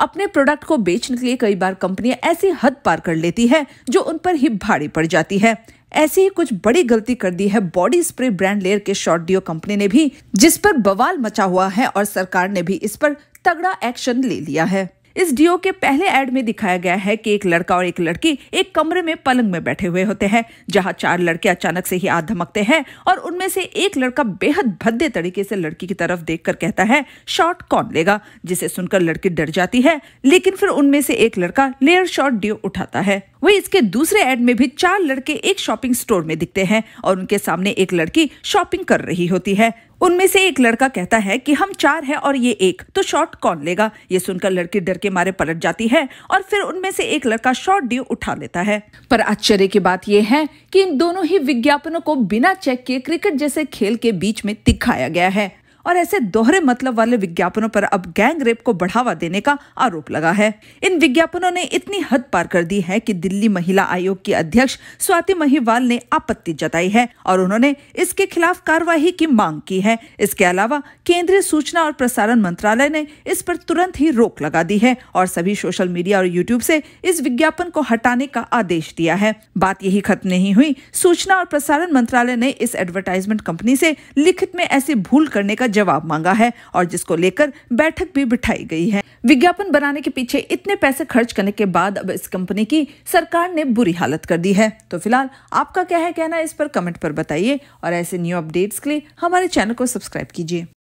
अपने प्रोडक्ट को बेचने के लिए कई बार कंपनियां ऐसी हद पार कर लेती है जो उन पर ही भारी पड़ जाती है ऐसी ही कुछ बड़ी गलती कर दी है बॉडी स्प्रे ब्रांड लेयर के शॉर्ट डियो कंपनी ने भी जिस पर बवाल मचा हुआ है और सरकार ने भी इस पर तगड़ा एक्शन ले लिया है इस डीओ के पहले एड में दिखाया गया है कि एक लड़का और एक लड़की एक कमरे में पलंग में बैठे हुए होते हैं जहां चार लड़के अचानक से ही हाथ धमकते हैं और उनमें से एक लड़का बेहद भद्दे तरीके से लड़की की तरफ देखकर कहता है शॉट कौन लेगा जिसे सुनकर लड़की डर जाती है लेकिन फिर उनमें से एक लड़का लेयर शॉट डिओ उठाता है वे इसके दूसरे एड में भी चार लड़के एक शॉपिंग स्टोर में दिखते हैं और उनके सामने एक लड़की शॉपिंग कर रही होती है उनमें से एक लड़का कहता है कि हम चार हैं और ये एक तो शॉट कौन लेगा ये सुनकर लड़की डर के मारे पलट जाती है और फिर उनमें से एक लड़का शॉट ड्यू उठा लेता है पर आश्चर्य की बात ये है कि इन दोनों ही विज्ञापनों को बिना चेक किए क्रिकेट जैसे खेल के बीच में दिखाया गया है और ऐसे दोहरे मतलब वाले विज्ञापनों पर अब गैंग रेप को बढ़ावा देने का आरोप लगा है इन विज्ञापनों ने इतनी हद पार कर दी है कि दिल्ली महिला आयोग की अध्यक्ष स्वाति महिवाल ने आपत्ति जताई है और उन्होंने इसके खिलाफ कार्रवाई की मांग की है इसके अलावा केंद्रीय सूचना और प्रसारण मंत्रालय ने इस पर तुरंत ही रोक लगा दी है और सभी सोशल मीडिया और यूट्यूब ऐसी इस विज्ञापन को हटाने का आदेश दिया है बात यही खत्म नहीं हुई सूचना और प्रसारण मंत्रालय ने इस एडवर्टाइजमेंट कंपनी ऐसी लिखित में ऐसी भूल करने का जवाब मांगा है और जिसको लेकर बैठक भी बिठाई गई है विज्ञापन बनाने के पीछे इतने पैसे खर्च करने के बाद अब इस कंपनी की सरकार ने बुरी हालत कर दी है तो फिलहाल आपका क्या है कहना इस पर कमेंट पर बताइए और ऐसे न्यू अपडेट्स के लिए हमारे चैनल को सब्सक्राइब कीजिए